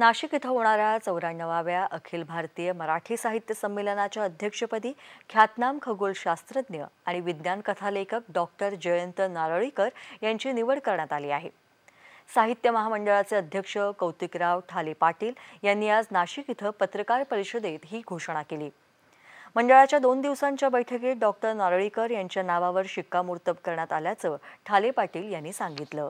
नाशिक इथं होणाऱ्या चौऱ्याण्णवाव्या अखिल भारतीय मराठी साहित्य संमेलनाच्या अध्यक्षपदी ख्यातनाम खगोलशास्त्रज्ञ आणि विज्ञान कथालेखक डॉक्टर जयंत नारळीकर यांची निवड करण्यात आली आहे साहित्य महामंडळाचे अध्यक्ष कौतिकराव ठाले पाटील यांनी आज नाशिक इथं पत्रकार परिषदेत ही घोषणा केली मंडळाच्या दोन दिवसांच्या बैठकीत डॉक्टर नारळीकर यांच्या नावावर शिक्कामोर्तब करण्यात आल्याचं ठाले पाटील यांनी सांगितलं